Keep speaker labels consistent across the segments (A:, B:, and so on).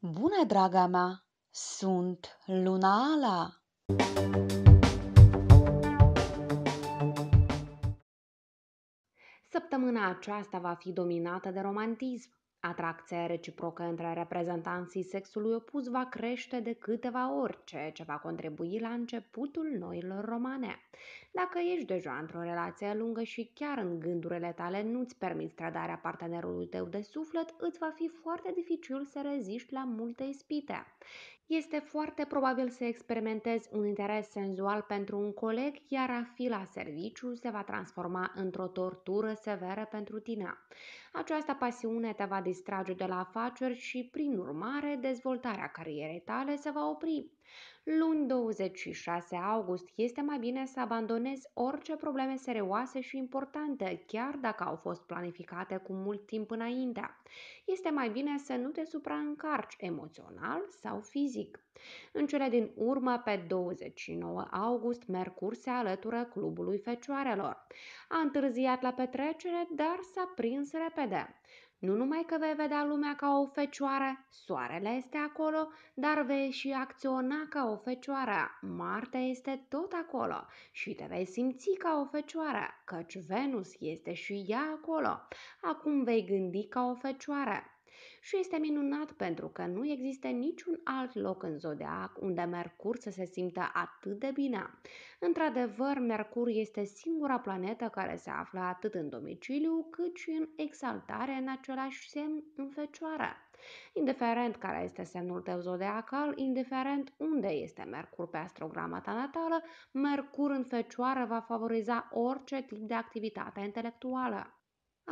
A: Bună, draga mea! Sunt Luna Ala! Săptămâna aceasta va fi dominată de romantism, Atracția reciprocă între reprezentanții sexului opus va crește de câteva ori, ceea ce va contribui la începutul noilor romane. Dacă ești deja într-o relație lungă și chiar în gândurile tale nu-ți permiți trădarea partenerului tău de suflet, îți va fi foarte dificil să reziști la multe ispite. Este foarte probabil să experimentezi un interes senzual pentru un coleg, iar a fi la serviciu se va transforma într-o tortură severă pentru tine. Această pasiune te va distrage de la afaceri și, prin urmare, dezvoltarea carierei tale se va opri. Luni 26 august este mai bine să abandonezi orice probleme serioase și importante, chiar dacă au fost planificate cu mult timp înainte. Este mai bine să nu te supraîncarci emoțional sau fizic. În cele din urmă, pe 29 august, Mercur se alătură clubului fecioarelor. A întârziat la petrecere, dar s-a prins repede. Nu numai că vei vedea lumea ca o fecioară, soarele este acolo, dar vei și acționa ca o fecioară, Marte este tot acolo și te vei simți ca o fecioară, căci Venus este și ea acolo. Acum vei gândi ca o fecioară, și este minunat pentru că nu există niciun alt loc în zodiac unde Mercur să se simtă atât de bine. Într-adevăr, Mercur este singura planetă care se află atât în domiciliu cât și în exaltare în același semn în fecioară. Indiferent care este semnul tău zodiacal, indiferent unde este Mercur pe astrograma ta natală, Mercur în fecioară va favoriza orice tip de activitate intelectuală.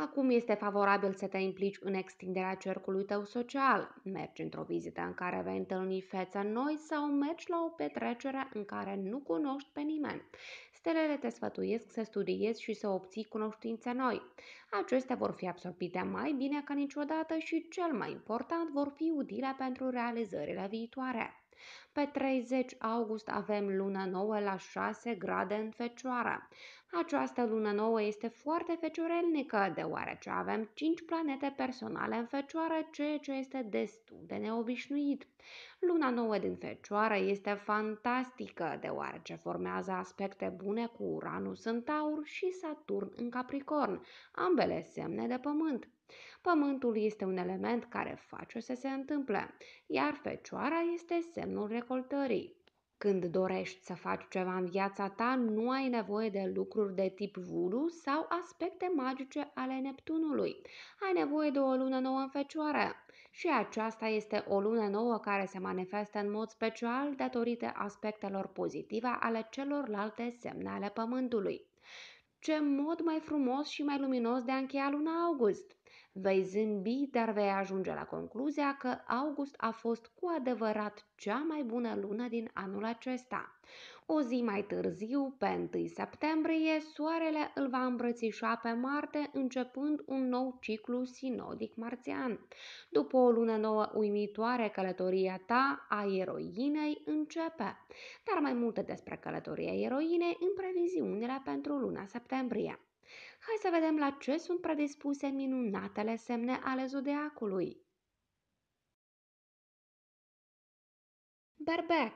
A: Acum este favorabil să te implici în extinderea cercului tău social. Mergi într-o vizită în care vei întâlni fețe noi sau mergi la o petrecere în care nu cunoști pe nimeni. Stelele te sfătuiesc să studiezi și să obții cunoștințe noi. Acestea vor fi absorbite mai bine ca niciodată și, cel mai important, vor fi utile pentru realizările viitoare. Pe 30 august avem lună nouă la 6 grade în fecioară. Această lună nouă este foarte feciorelnică, deoarece avem 5 planete personale în fecioară, ceea ce este destul de neobișnuit. Luna nouă din fecioară este fantastică, deoarece formează aspecte bune cu Uranus în Taur și Saturn în Capricorn, ambele semne de pământ. Pământul este un element care face să se întâmple, iar fecioara este semnul recoltării. Când dorești să faci ceva în viața ta, nu ai nevoie de lucruri de tip vulu sau aspecte magice ale Neptunului. Ai nevoie de o lună nouă în fecioare. Și aceasta este o lună nouă care se manifestă în mod special datorită aspectelor pozitive ale celorlalte semne ale Pământului. Ce mod mai frumos și mai luminos de a încheia luna august! Vei zâmbi, dar vei ajunge la concluzia că august a fost cu adevărat cea mai bună lună din anul acesta. O zi mai târziu, pe 1 septembrie, soarele îl va îmbrățișa pe Marte, începând un nou ciclu sinodic marțian. După o lună nouă uimitoare, călătoria ta a eroinei începe. Dar mai multe despre călătoria eroinei în previziunile pentru luna septembrie. Hai să vedem la ce sunt predispuse minunatele semne ale zodiacului. Berbec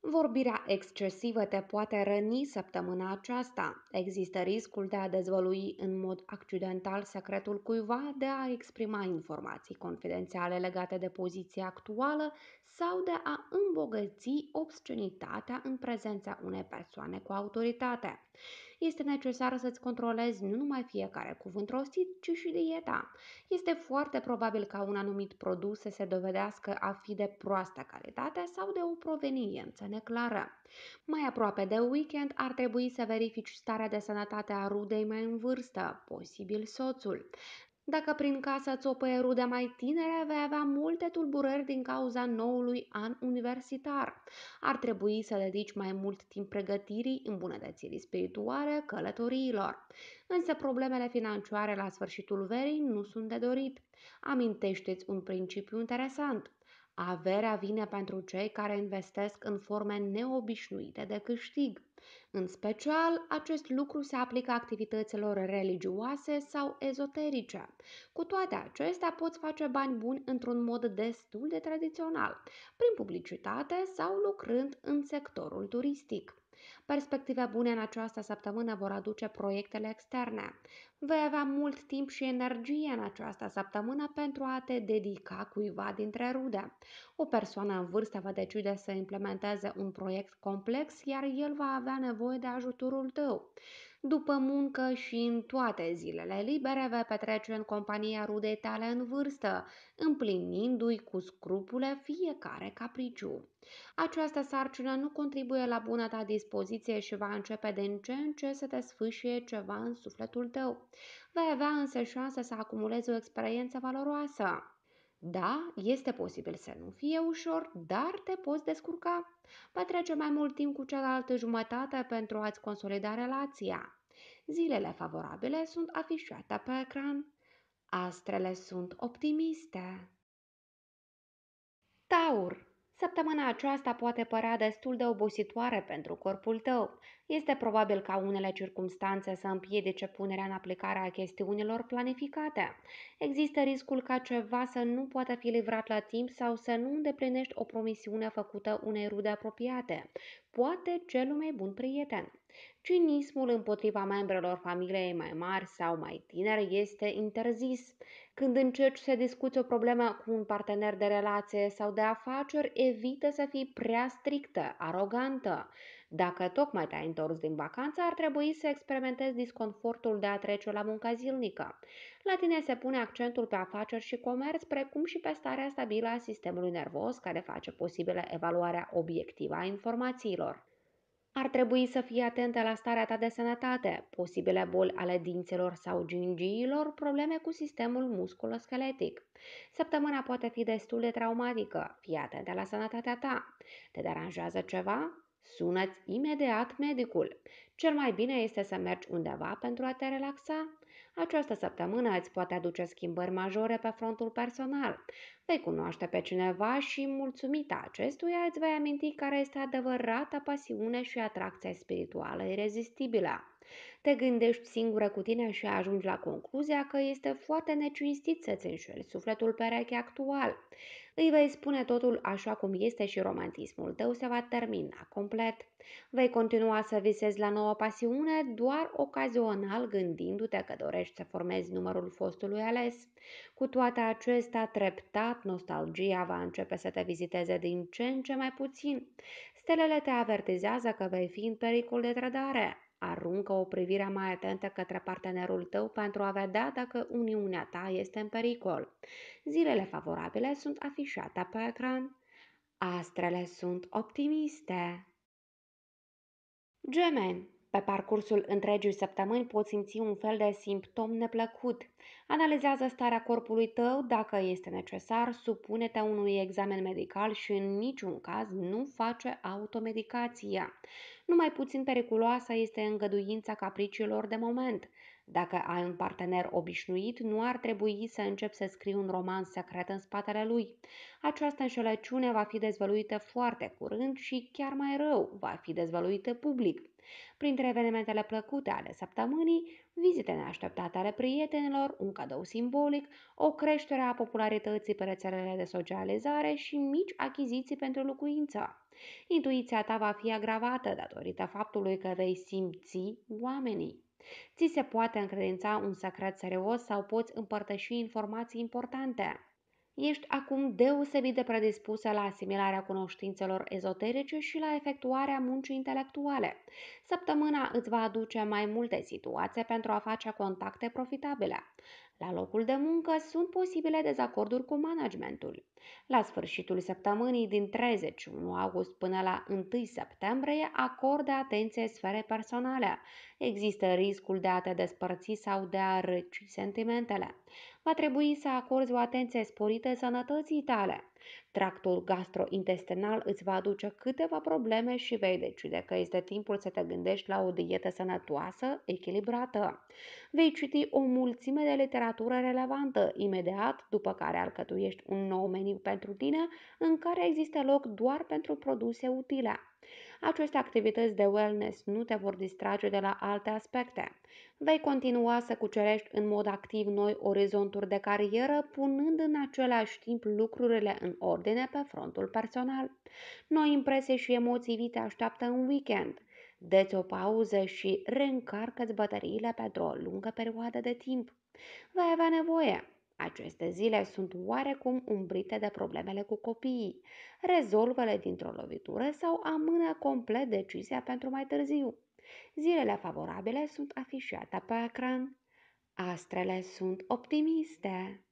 A: Vorbirea excesivă te poate răni săptămâna aceasta. Există riscul de a dezvălui în mod accidental secretul cuiva, de a exprima informații confidențiale legate de poziția actuală sau de a îmbogăți obscenitatea în prezența unei persoane cu autoritate este necesară să-ți controlezi nu numai fiecare cuvânt rostit, ci și dieta. Este foarte probabil ca un anumit produs să se dovedească a fi de proastă calitate sau de o proveniență neclară. Mai aproape de weekend ar trebui să verifici starea de sănătate a rudei mai în vârstă, posibil soțul. Dacă prin casa țopăie rude mai tinere, vei avea multe tulburări din cauza noului an universitar. Ar trebui să dedici mai mult timp pregătirii, îmbunătățirii spirituale, călătoriilor. Însă problemele financiare la sfârșitul verii nu sunt de dorit. Amintește-ți un principiu interesant. Averea vine pentru cei care investesc în forme neobișnuite de câștig. În special, acest lucru se aplică activităților religioase sau ezoterice. Cu toate acestea, poți face bani buni într-un mod destul de tradițional, prin publicitate sau lucrând în sectorul turistic. Perspective bune în această săptămână vor aduce proiectele externe. Vei avea mult timp și energie în această săptămână pentru a te dedica cuiva dintre rude. O persoană în vârstă va decide să implementeze un proiect complex, iar el va avea nevoie de ajutorul tău. După muncă și în toate zilele libere vei petrece în compania rudei tale în vârstă, împlinindu-i cu scrupule fiecare capriciu. Această sarcină nu contribuie la bună ta dispoziție și va începe de în ce în ce să te sfâșie ceva în sufletul tău. Vei avea însă șansa să acumulezi o experiență valoroasă. Da, este posibil să nu fie ușor, dar te poți descurca. Petrece mai mult timp cu cealaltă jumătate pentru a-ți consolida relația. Zilele favorabile sunt afișate pe ecran. Astrele sunt optimiste. Taur Săptămâna aceasta poate părea destul de obositoare pentru corpul tău. Este probabil ca unele circumstanțe să împiedice punerea în aplicare a chestiunilor planificate. Există riscul ca ceva să nu poată fi livrat la timp sau să nu îndeplinești o promisiune făcută unei rude apropiate, poate celui mai bun prieten. Cinismul împotriva membrelor familiei mai mari sau mai tineri este interzis. Când încerci să discuți o problemă cu un partener de relație sau de afaceri, evită să fii prea strictă, arogantă. Dacă tocmai te-ai întors din vacanță, ar trebui să experimentezi disconfortul de a trece la munca zilnică. La tine se pune accentul pe afaceri și comerț, precum și pe starea stabilă a sistemului nervos, care face posibilă evaluarea obiectivă a informațiilor. Ar trebui să fii atentă la starea ta de sănătate, posibile boli ale dinților sau gingiilor, probleme cu sistemul musculoscheletic. Săptămâna poate fi destul de traumatică, fii atentă la sănătatea ta. Te deranjează ceva? Sună-ți imediat medicul. Cel mai bine este să mergi undeva pentru a te relaxa această săptămână îți poate aduce schimbări majore pe frontul personal. Vei cunoaște pe cineva și, mulțumită acestuia, îți vei aminti care este adevărata pasiune și atracția spirituală irezistibilă. Te gândești singură cu tine și ajungi la concluzia că este foarte necinstit să-ți înșeli sufletul pereche actual. Îi vei spune totul așa cum este și romantismul tău se va termina complet. Vei continua să visezi la nouă pasiune, doar ocazional gândindu-te că dorești să formezi numărul fostului ales. Cu toate acestea, treptat, nostalgia va începe să te viziteze din ce în ce mai puțin. Stelele te avertizează că vei fi în pericol de trădare. Aruncă o privire mai atentă către partenerul tău pentru a vedea dacă uniunea ta este în pericol. Zilele favorabile sunt afișate pe ecran. Astrele sunt optimiste. Gemeni pe parcursul întregii săptămâni poți simți un fel de simptom neplăcut. Analizează starea corpului tău, dacă este necesar, supune-te unui examen medical și în niciun caz nu face automedicația. Numai puțin periculoasă este îngăduința capriciilor de moment. Dacă ai un partener obișnuit, nu ar trebui să începi să scrii un roman secret în spatele lui. Această înșelăciune va fi dezvăluită foarte curând și chiar mai rău, va fi dezvăluită public. Printre evenimentele plăcute ale săptămânii, vizite neașteptate ale prietenilor, un cadou simbolic, o creștere a popularității pe rețelele de socializare și mici achiziții pentru locuință. Intuiția ta va fi agravată datorită faptului că vei simți oamenii. Ți se poate încredința un secret serios sau poți împărtăși informații importante. Ești acum deosebit de predispusă la asimilarea cunoștințelor ezoterice și la efectuarea muncii intelectuale. Săptămâna îți va aduce mai multe situații pentru a face contacte profitabile. La locul de muncă sunt posibile dezacorduri cu managementul. La sfârșitul săptămânii din 31 august până la 1 septembrie acordă atenție sfere personale. Există riscul de a te despărți sau de a răci sentimentele. Va trebui să acorzi o atenție sporită sănătății tale. Tractul gastrointestinal îți va aduce câteva probleme și vei decide că este timpul să te gândești la o dietă sănătoasă, echilibrată. Vei citi o mulțime de literatură relevantă imediat, după care alcătuiești un nou meniu pentru tine în care există loc doar pentru produse utile. Aceste activități de wellness nu te vor distrage de la alte aspecte. Vei continua să cucerești în mod activ noi orizonturi de carieră, punând în același timp lucrurile în ordine pe frontul personal. Noi impresii și emoții vii te așteaptă în weekend. Deți o pauză și reîncarcă-ți bateriile pentru o lungă perioadă de timp. Vei avea nevoie aceste zile sunt oarecum umbrite de problemele cu copiii. Rezolvă-le dintr-o lovitură sau amână complet decizia pentru mai târziu. Zilele favorabile sunt afișate pe ecran. Astrele sunt optimiste.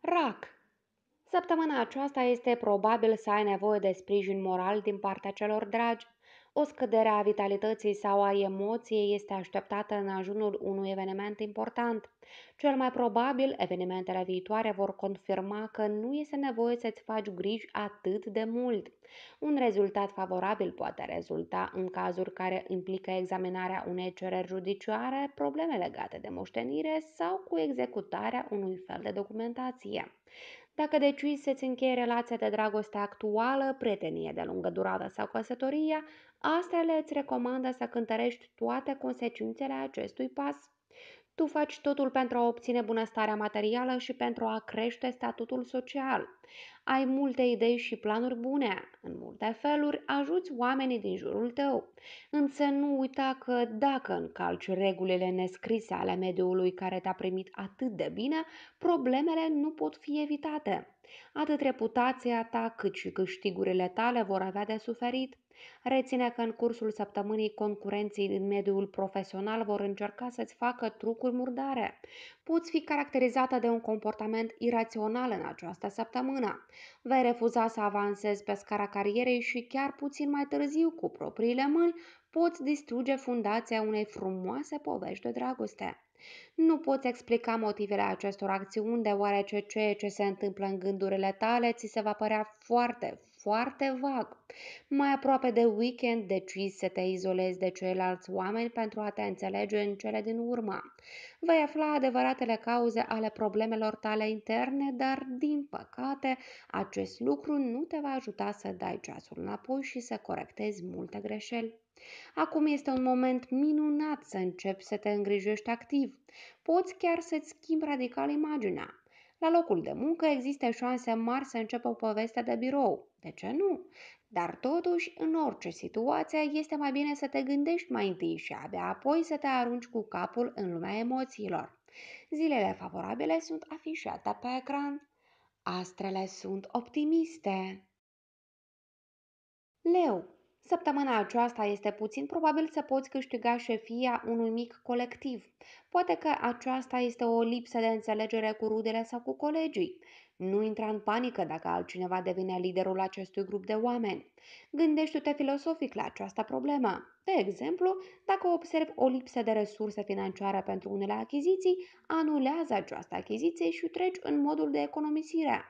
A: RAC Săptămâna aceasta este probabil să ai nevoie de sprijin moral din partea celor dragi. O scădere a vitalității sau a emoției este așteptată în ajunul unui eveniment important. Cel mai probabil, evenimentele viitoare vor confirma că nu este nevoie să-ți faci griji atât de mult. Un rezultat favorabil poate rezulta în cazuri care implică examinarea unei cereri judiciare, probleme legate de moștenire sau cu executarea unui fel de documentație. Dacă decizi să-ți încheie relația de dragoste actuală, prietenie de lungă durată sau căsătoria, Astrele îți recomandă să cântărești toate consecințele acestui pas. Tu faci totul pentru a obține bunăstarea materială și pentru a crește statutul social. Ai multe idei și planuri bune. În multe feluri, ajuți oamenii din jurul tău. Însă nu uita că dacă încalci regulile nescrise ale mediului care te-a primit atât de bine, problemele nu pot fi evitate. Atât reputația ta cât și câștigurile tale vor avea de suferit. Reține că în cursul săptămânii concurenții din mediul profesional vor încerca să-ți facă trucuri murdare. Poți fi caracterizată de un comportament irațional în această săptămână. Vei refuza să avansezi pe scara carierei și chiar puțin mai târziu, cu propriile mâini, poți distruge fundația unei frumoase povești de dragoste. Nu poți explica motivele acestor acțiuni, deoarece ceea ce se întâmplă în gândurile tale ți se va părea foarte, foarte vag. Mai aproape de weekend decizi să te izolezi de ceilalți oameni pentru a te înțelege în cele din urmă. Vei afla adevăratele cauze ale problemelor tale interne, dar, din păcate, acest lucru nu te va ajuta să dai ceasul înapoi și să corectezi multe greșeli. Acum este un moment minunat să începi să te îngrijești activ. Poți chiar să-ți schimbi radical imaginea. La locul de muncă există șanse mari să înceapă o poveste de birou. De ce nu? Dar totuși, în orice situație, este mai bine să te gândești mai întâi și abia apoi să te arunci cu capul în lumea emoțiilor. Zilele favorabile sunt afișate pe ecran. Astrele sunt optimiste. Leu Săptămâna aceasta este puțin probabil să poți câștiga șefia unui mic colectiv. Poate că aceasta este o lipsă de înțelegere cu rudele sau cu colegii. Nu intra în panică dacă altcineva devine liderul acestui grup de oameni. Gândește-te filosofic la această problemă. De exemplu, dacă observi o lipsă de resurse financiare pentru unele achiziții, anulează această achiziție și treci în modul de economisire.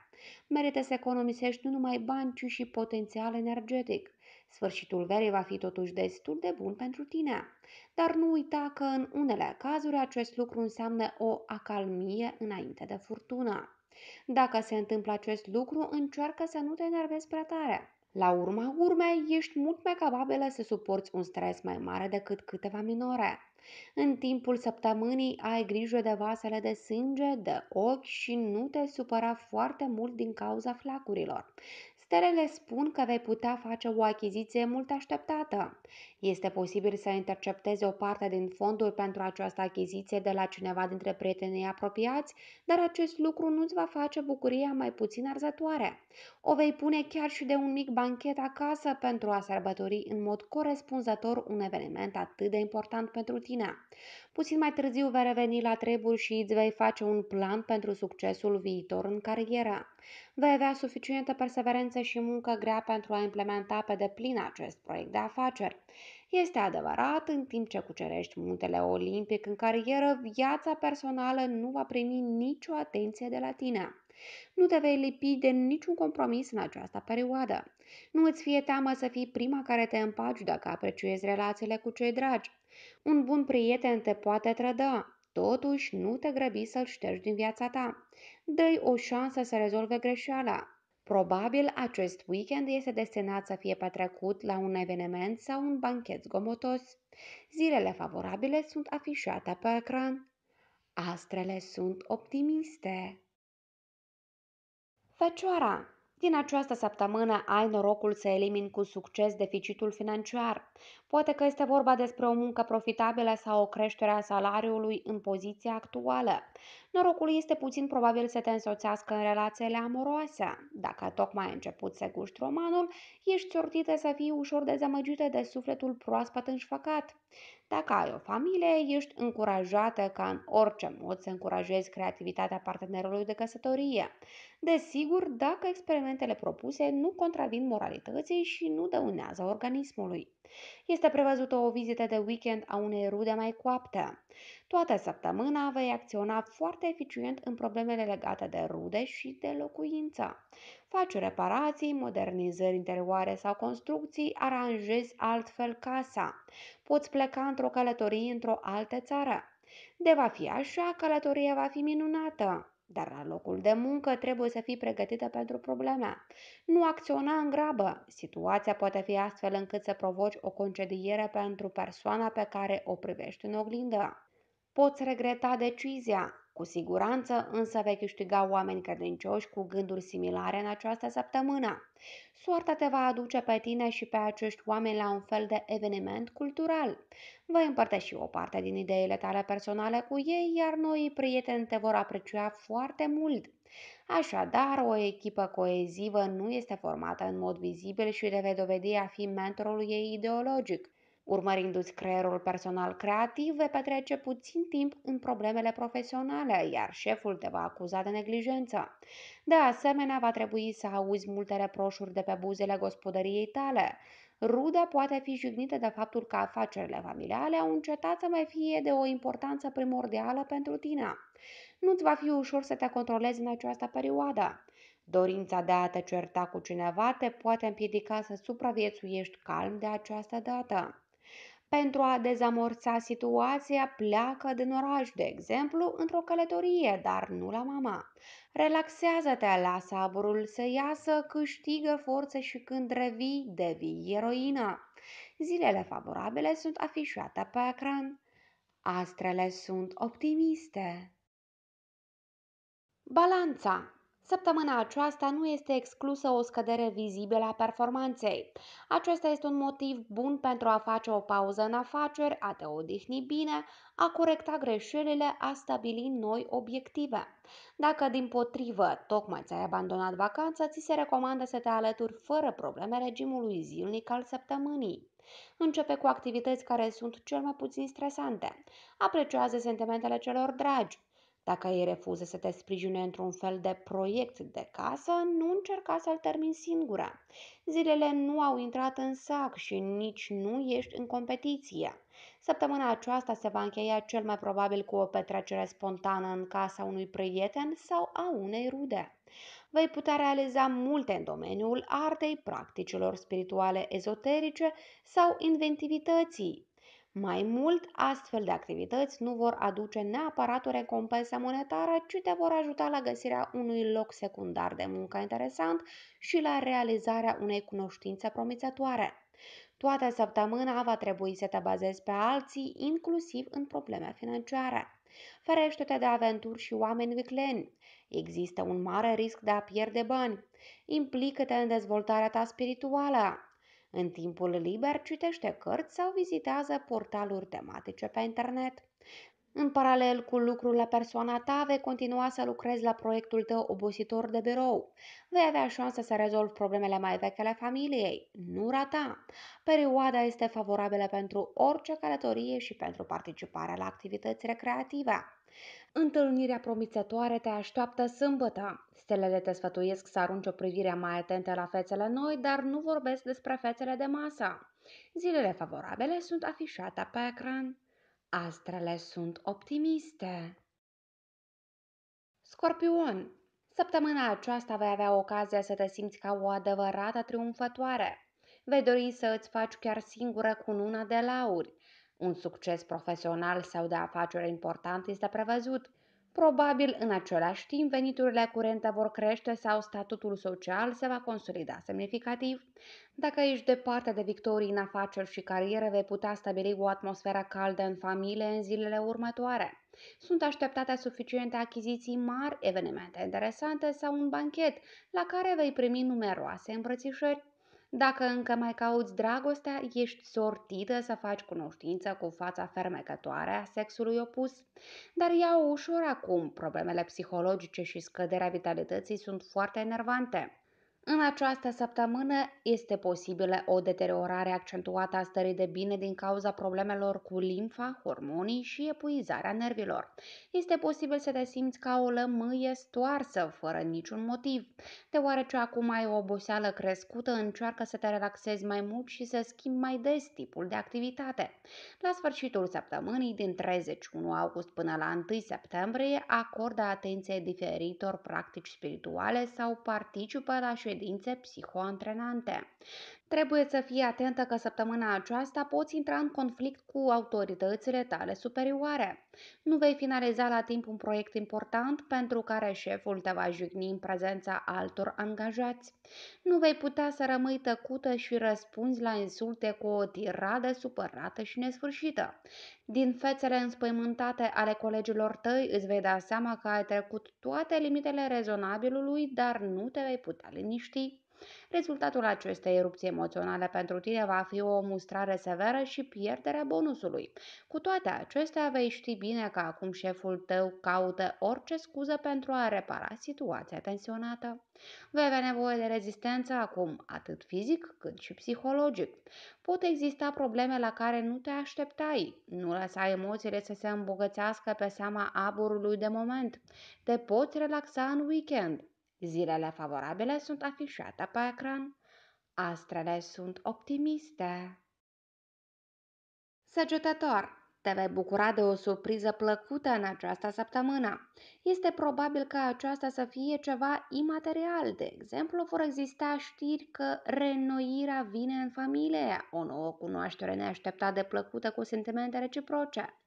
A: Merită să economisești nu numai bani, ci și potențial energetic. Sfârșitul verii va fi totuși destul de bun pentru tine. Dar nu uita că în unele cazuri acest lucru înseamnă o acalmie înainte de furtună. Dacă se întâmplă acest lucru, încearcă să nu te enervezi prea tare. La urma urmei, ești mult mai capabilă să suporți un stres mai mare decât câteva minore. În timpul săptămânii ai grijă de vasele de sânge, de ochi și nu te supăra foarte mult din cauza flacurilor. Stelele spun că vei putea face o achiziție mult așteptată. Este posibil să interceptezi o parte din fonduri pentru această achiziție de la cineva dintre prietenii apropiați, dar acest lucru nu-ți va face bucuria mai puțin arzătoare. O vei pune chiar și de un mic banchet acasă pentru a sărbători în mod corespunzător un eveniment atât de important pentru tine. China. Puțin mai târziu vei reveni la treburi și îți vei face un plan pentru succesul viitor în carieră. Vei avea suficientă perseverență și muncă grea pentru a implementa pe deplin acest proiect de afaceri. Este adevărat, în timp ce cucerești muntele olimpic în carieră, viața personală nu va primi nicio atenție de la tine. Nu te vei lipi de niciun compromis în această perioadă. Nu îți fie teamă să fii prima care te împaci dacă apreciezi relațiile cu cei dragi. Un bun prieten te poate trăda, Totuși, nu te grăbi să-l ștergi din viața ta. Dă-i o șansă să rezolve greșeala. Probabil acest weekend este destinat să fie petrecut la un eveniment sau un banchet zgomotos. Zilele favorabile sunt afișate pe ecran. Astrele sunt optimiste. Fecioara, din această săptămână ai norocul să elimini cu succes deficitul financiar. Poate că este vorba despre o muncă profitabilă sau o creștere a salariului în poziția actuală. Norocul este puțin probabil să te însoțească în relațiile amoroase. Dacă tocmai ai început să guști romanul, ești sortită să fii ușor dezamăgită de sufletul proaspăt înșfăcat. Dacă ai o familie, ești încurajată ca în orice mod să încurajezi creativitatea partenerului de căsătorie. Desigur, dacă experimentele propuse nu contravin moralității și nu dăunează organismului. Este prevăzută o vizită de weekend a unei rude mai coapte. Toată săptămâna vei acționa foarte eficient în problemele legate de rude și de locuință. Faci reparații, modernizări interioare sau construcții, aranjezi altfel casa. Poți pleca într-o călătorie într-o altă țară. De va fi așa, călătoria va fi minunată. Dar la locul de muncă trebuie să fii pregătită pentru problema. Nu acționa în grabă. Situația poate fi astfel încât să provoci o concediere pentru persoana pe care o privești în oglindă. Poți regreta decizia, cu siguranță însă vei câștiga oameni credincioși cu gânduri similare în această săptămână. Soarta te va aduce pe tine și pe acești oameni la un fel de eveniment cultural. Vei împărtăși o parte din ideile tale personale cu ei, iar noi prieteni te vor aprecia foarte mult. Așadar, o echipă coezivă nu este formată în mod vizibil și le vei dovedi a fi mentorul ei ideologic. Urmărindu-ți creierul personal creativ, vei petrece puțin timp în problemele profesionale, iar șeful te va acuza de neglijență. De asemenea, va trebui să auzi multe reproșuri de pe buzele gospodăriei tale. Ruda poate fi jignită de faptul că afacerile familiale au încetat să mai fie de o importanță primordială pentru tine. Nu-ți va fi ușor să te controlezi în această perioadă. Dorința de a te certa cu cineva te poate împiedica să supraviețuiești calm de această dată. Pentru a dezamorța situația, pleacă din oraș, de exemplu, într-o călătorie, dar nu la mama. Relaxează-te, lasă aburul să iasă, câștigă forțe și când revii, devii eroina. Zilele favorabile sunt afișate pe ecran. Astrele sunt optimiste. Balanța Săptămâna aceasta nu este exclusă o scădere vizibilă a performanței. Acesta este un motiv bun pentru a face o pauză în afaceri, a te odihni bine, a corecta greșelile, a stabili noi obiective. Dacă, din potrivă, tocmai ți-ai abandonat vacanța, ți se recomandă să te alături fără probleme regimului zilnic al săptămânii. Începe cu activități care sunt cel mai puțin stresante. Apreciază sentimentele celor dragi. Dacă ei refuză să te sprijine într-un fel de proiect de casă, nu încerca să-l termin singura. Zilele nu au intrat în sac și nici nu ești în competiție. Săptămâna aceasta se va încheia cel mai probabil cu o petrecere spontană în casa unui prieten sau a unei rude. Vei putea realiza multe în domeniul artei, practicilor spirituale ezoterice sau inventivității, mai mult, astfel de activități nu vor aduce neapărat o recompensă monetară, ci te vor ajuta la găsirea unui loc secundar de muncă interesant și la realizarea unei cunoștințe promițătoare. Toată săptămâna va trebui să te bazezi pe alții, inclusiv în probleme financiare. Ferește-te de aventuri și oameni vicleni. Există un mare risc de a pierde bani. Implică-te în dezvoltarea ta spirituală. În timpul liber citește cărți sau vizitează portaluri tematice pe internet. În paralel cu lucrul la persoana ta, vei continua să lucrezi la proiectul tău obositor de birou. Vei avea șansa să rezolvi problemele mai vechi ale familiei, nu rata. Perioada este favorabilă pentru orice călătorie și pentru participarea la activități recreative. Întâlnirea promițătoare te așteaptă sâmbătă. Stelele te sfătuiesc să arunci o privire mai atentă la fețele noi, dar nu vorbesc despre fețele de masă. Zilele favorabile sunt afișate pe ecran. Astrele sunt optimiste. Scorpion, săptămâna aceasta vei avea ocazia să te simți ca o adevărată triumfătoare. Vei dori să îți faci chiar singură cu una de lauri. Un succes profesional sau de afaceri important este prevăzut. Probabil, în același timp, veniturile curente vor crește sau statutul social se va consolida semnificativ. Dacă ești departe de victorii în afaceri și carieră, vei putea stabili o atmosferă caldă în familie în zilele următoare. Sunt așteptate suficiente achiziții mari, evenimente interesante sau un banchet la care vei primi numeroase îmbrățișări. Dacă încă mai cauți dragostea, ești sortită să faci cunoștință cu fața fermecătoare a sexului opus. Dar iau ușor acum, problemele psihologice și scăderea vitalității sunt foarte enervante. În această săptămână este posibilă o deteriorare accentuată a stării de bine din cauza problemelor cu limfa, hormonii și epuizarea nervilor. Este posibil să te simți ca o lămâie stoarsă, fără niciun motiv. Deoarece acum ai o oboseală crescută, încearcă să te relaxezi mai mult și să schimbi mai des tipul de activitate. La sfârșitul săptămânii, din 31 august până la 1 septembrie, acordă atenție diferitor practici spirituale sau participă la ședințe ședințe psihoantrenante. Trebuie să fii atentă că săptămâna aceasta poți intra în conflict cu autoritățile tale superioare. Nu vei finaliza la timp un proiect important pentru care șeful te va jigni în prezența altor angajați. Nu vei putea să rămâi tăcută și răspunzi la insulte cu o tiradă supărată și nesfârșită. Din fețele înspăimântate ale colegilor tăi îți vei da seama că ai trecut toate limitele rezonabilului, dar nu te vei putea liniști. Rezultatul acestei erupții emoționale pentru tine va fi o mustrare severă și pierderea bonusului. Cu toate acestea, vei ști bine că acum șeful tău caută orice scuză pentru a repara situația tensionată. Vei avea nevoie de rezistență acum, atât fizic cât și psihologic. Pot exista probleme la care nu te așteptai. Nu lăsa emoțiile să se îmbogățească pe seama aburului de moment. Te poți relaxa în weekend. Zilele favorabile sunt afișate pe ecran. Astrele sunt optimiste. Săgetător, te vei bucura de o surpriză plăcută în această săptămână. Este probabil că aceasta să fie ceva imaterial. De exemplu, vor exista știri că reînnoirea vine în familie, o nouă cunoaștere neașteptată de plăcută cu sentimente reciproce.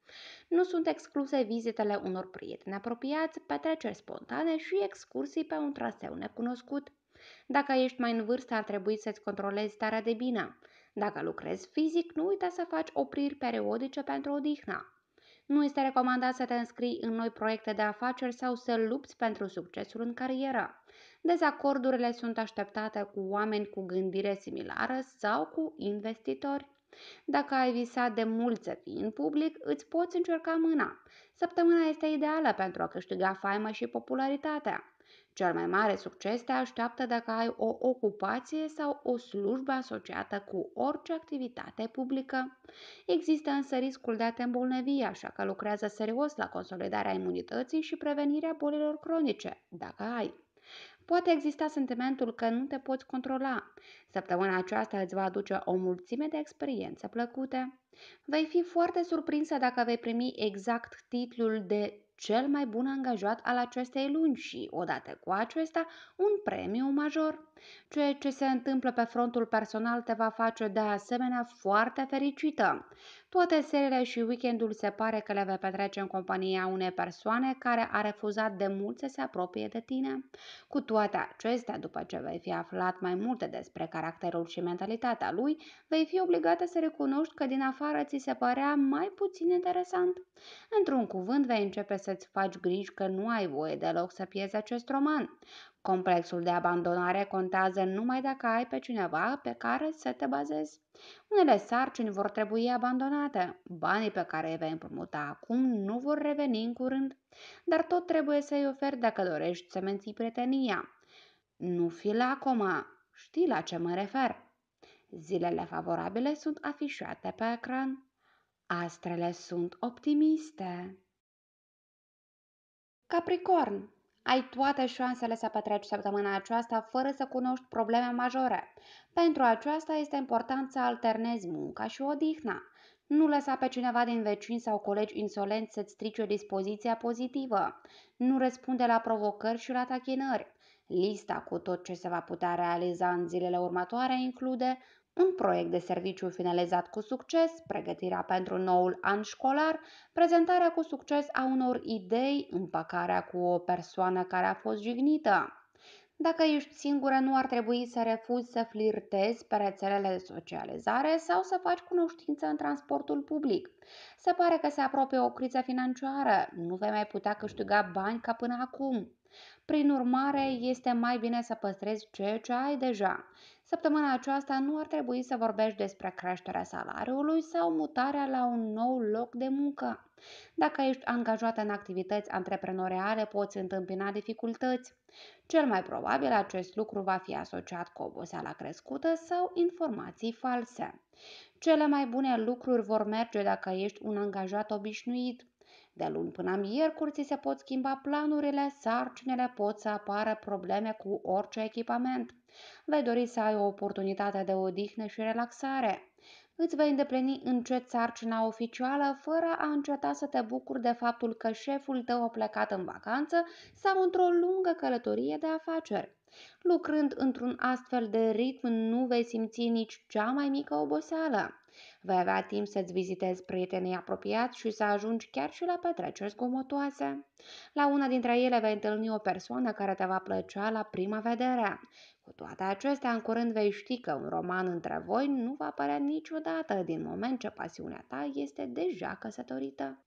A: Nu sunt excluse vizitele unor prieteni apropiați, petreceri spontane și excursii pe un traseu necunoscut. Dacă ești mai în vârstă, ar trebui să-ți controlezi starea de bine. Dacă lucrezi fizic, nu uita să faci opriri periodice pentru odihna. Nu este recomandat să te înscrii în noi proiecte de afaceri sau să lupți pentru succesul în carieră. Dezacordurile sunt așteptate cu oameni cu gândire similară sau cu investitori. Dacă ai visat de mult să fii în public, îți poți încerca mâna. Săptămâna este ideală pentru a câștiga faima și popularitatea. Cel mai mare succes te așteaptă dacă ai o ocupație sau o slujbă asociată cu orice activitate publică. Există însă riscul de a te îmbolnăvi, așa că lucrează serios la consolidarea imunității și prevenirea bolilor cronice, dacă ai. Poate exista sentimentul că nu te poți controla. Săptămâna aceasta îți va aduce o mulțime de experiențe plăcute. Vei fi foarte surprinsă dacă vei primi exact titlul de cel mai bun angajat al acestei luni și, odată cu acesta, un premiu major. Ceea ce se întâmplă pe frontul personal te va face de asemenea foarte fericită. Toate serile și weekendul se pare că le vei petrece în compania unei persoane care a refuzat de mult să se apropie de tine. Cu toate acestea, după ce vei fi aflat mai multe despre caracterul și mentalitatea lui, vei fi obligată să recunoști că din afară ți se părea mai puțin interesant. Într-un cuvânt, vei începe să-ți faci griji că nu ai voie deloc să pierzi acest roman. Complexul de abandonare contează numai dacă ai pe cineva pe care să te bazezi. Unele sarcini vor trebui abandonate, banii pe care îi vei împrumuta acum nu vor reveni în curând, dar tot trebuie să-i oferi dacă dorești să menții prietenia. Nu fi lacoma, știi la ce mă refer. Zilele favorabile sunt afișate pe ecran. Astrele sunt optimiste. Capricorn ai toate șansele să petreci săptămâna aceasta fără să cunoști probleme majore. Pentru aceasta este important să alternezi munca și odihna. Nu lăsa pe cineva din vecini sau colegi insolenți să-ți strice dispoziția pozitivă. Nu răspunde la provocări și la tachinări. Lista cu tot ce se va putea realiza în zilele următoare include un proiect de serviciu finalizat cu succes, pregătirea pentru noul an școlar, prezentarea cu succes a unor idei, împăcarea cu o persoană care a fost jignită. Dacă ești singură, nu ar trebui să refuzi să flirtezi pe rețelele de socializare sau să faci cunoștință în transportul public. Se pare că se apropie o criză financiară, nu vei mai putea câștiga bani ca până acum. Prin urmare, este mai bine să păstrezi ceea ce ai deja. Săptămâna aceasta nu ar trebui să vorbești despre creșterea salariului sau mutarea la un nou loc de muncă. Dacă ești angajat în activități antreprenoriale, poți întâmpina dificultăți. Cel mai probabil acest lucru va fi asociat cu oboseala crescută sau informații false. Cele mai bune lucruri vor merge dacă ești un angajat obișnuit. De luni până miercuri ți se pot schimba planurile, sarcinele, pot să apară probleme cu orice echipament. Vei dori să ai o oportunitate de odihnă și relaxare. Îți vei îndeplini încet sarcina oficială fără a înceta să te bucuri de faptul că șeful tău a plecat în vacanță sau într-o lungă călătorie de afaceri. Lucrând într-un astfel de ritm, nu vei simți nici cea mai mică oboseală. Vei avea timp să-ți vizitezi prietenii apropiați și să ajungi chiar și la petreceri zgomotoase. La una dintre ele vei întâlni o persoană care te va plăcea la prima vedere. Cu toate acestea, în curând vei ști că un roman între voi nu va apărea niciodată din moment ce pasiunea ta este deja căsătorită.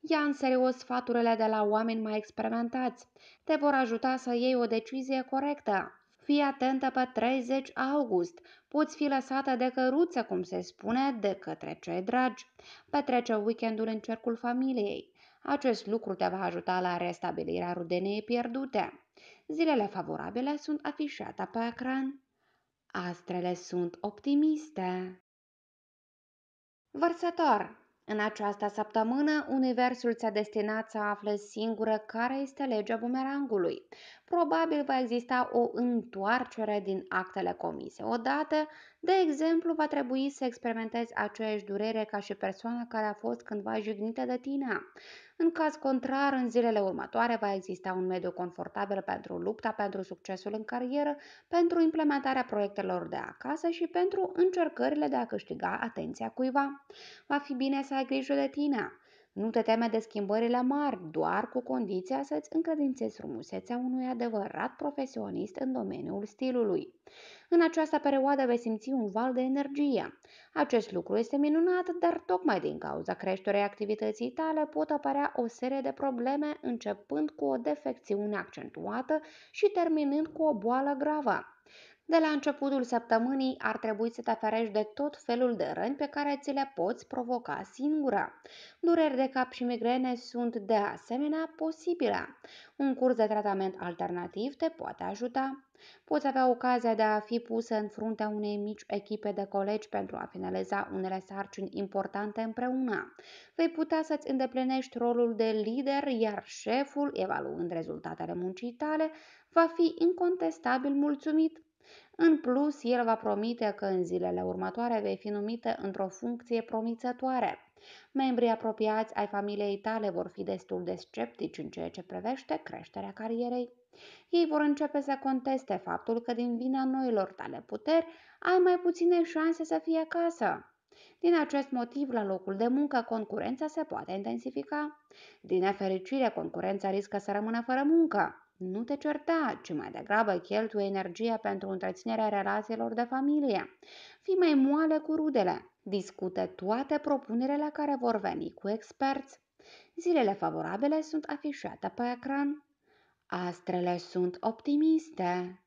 A: Ia în serios sfaturile de la oameni mai experimentați. Te vor ajuta să iei o decizie corectă. Fii atentă pe 30 august. Poți fi lăsată de căruță, cum se spune, de către cei dragi. Petrece weekendul în cercul familiei. Acest lucru te va ajuta la restabilirea rudeniei pierdute. Zilele favorabile sunt afișate pe ecran. Astrele sunt optimiste. Vărsător în această săptămână, universul ți-a destinat să afle singură care este legea bumerangului probabil va exista o întoarcere din actele comise. Odată, de exemplu, va trebui să experimentezi aceeași durere ca și persoana care a fost cândva jignită de tine. În caz contrar, în zilele următoare va exista un mediu confortabil pentru lupta pentru succesul în carieră, pentru implementarea proiectelor de acasă și pentru încercările de a câștiga atenția cuiva. Va fi bine să ai grijă de tine. Nu te teme de schimbările mari, doar cu condiția să-ți încredințezi frumusețea unui adevărat profesionist în domeniul stilului. În această perioadă vei simți un val de energie. Acest lucru este minunat, dar tocmai din cauza creșterii activității tale pot apărea o serie de probleme, începând cu o defecțiune accentuată și terminând cu o boală gravă. De la începutul săptămânii ar trebui să te ferești de tot felul de răni pe care ți le poți provoca singura. Dureri de cap și migrene sunt de asemenea posibile. Un curs de tratament alternativ te poate ajuta. Poți avea ocazia de a fi pusă în fruntea unei mici echipe de colegi pentru a finaliza unele sarcini importante împreună. Vei putea să-ți îndeplinești rolul de lider, iar șeful, evaluând rezultatele muncii tale, va fi incontestabil mulțumit în plus, el va promite că în zilele următoare vei fi numită într-o funcție promițătoare. Membrii apropiați ai familiei tale vor fi destul de sceptici în ceea ce privește creșterea carierei. Ei vor începe să conteste faptul că din vina noilor tale puteri ai mai puține șanse să fii acasă. Din acest motiv, la locul de muncă, concurența se poate intensifica. Din nefericire, concurența riscă să rămână fără muncă. Nu te certa, ci mai degrabă cheltuie energia pentru întreținerea relațiilor de familie. Fii mai moale cu rudele. Discute toate propunerile care vor veni cu experți. Zilele favorabile sunt afișate pe ecran. Astrele sunt optimiste.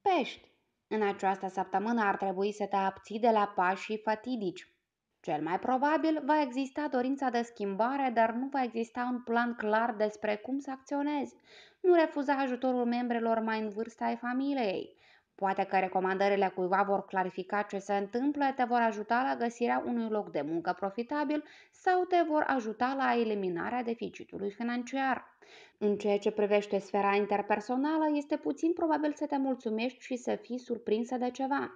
A: Pești! În această săptămână ar trebui să te abții de la pașii fatidici. Cel mai probabil va exista dorința de schimbare, dar nu va exista un plan clar despre cum să acționezi. Nu refuza ajutorul membrelor mai în vârstă ai familiei. Poate că recomandările cuiva vor clarifica ce se întâmplă, te vor ajuta la găsirea unui loc de muncă profitabil sau te vor ajuta la eliminarea deficitului financiar. În ceea ce privește sfera interpersonală, este puțin probabil să te mulțumești și să fii surprinsă de ceva.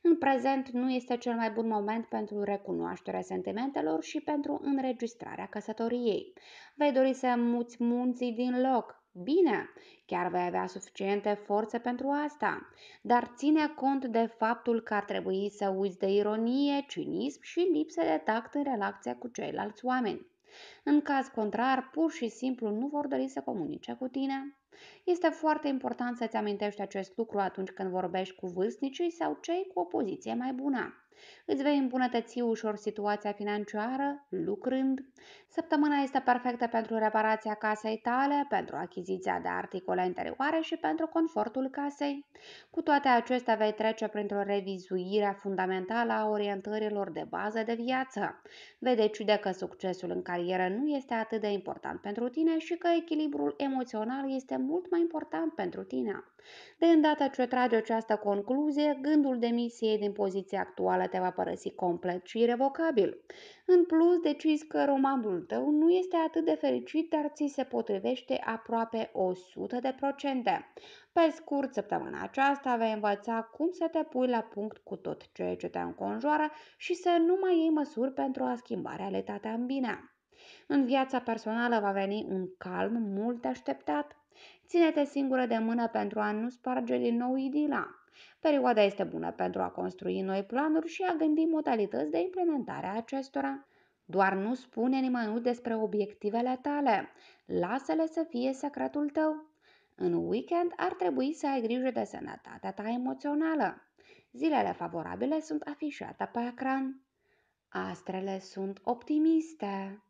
A: În prezent nu este cel mai bun moment pentru recunoașterea sentimentelor și pentru înregistrarea căsătoriei. Vei dori să muți munții din loc, Bine, chiar vei avea suficiente forțe pentru asta, dar ține cont de faptul că ar trebui să uiți de ironie, cinism și lipsă de tact în relația cu ceilalți oameni. În caz contrar, pur și simplu nu vor dori să comunice cu tine. Este foarte important să-ți amintești acest lucru atunci când vorbești cu vârstnicii sau cei cu o poziție mai bună. Îți vei îmbunătăți ușor situația financiară, lucrând. Săptămâna este perfectă pentru reparația casei tale, pentru achiziția de articole interioare și pentru confortul casei. Cu toate acestea vei trece printr-o revizuire fundamentală a orientărilor de bază de viață. Vei decide că succesul în carieră nu este atât de important pentru tine și că echilibrul emoțional este mult mai important pentru tine. De îndată ce trage această concluzie, gândul demisiei din poziția actuală te va părăsi complet și irrevocabil. În plus, decizi că romanul tău nu este atât de fericit, dar ți se potrivește aproape 100 de procente. Pe scurt, săptămâna aceasta vei învăța cum să te pui la punct cu tot ceea ce te înconjoară și să nu mai iei măsuri pentru a schimba realitatea în bine. În viața personală va veni un calm mult așteptat. Ține-te singură de mână pentru a nu sparge din nou idila. Perioada este bună pentru a construi noi planuri și a gândi modalități de implementare a acestora. Doar nu spune nimănui despre obiectivele tale. Lasă-le să fie secretul tău. În weekend ar trebui să ai grijă de sănătatea ta emoțională. Zilele favorabile sunt afișate pe ecran. Astrele sunt optimiste.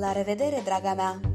A: La revedere, draga mea!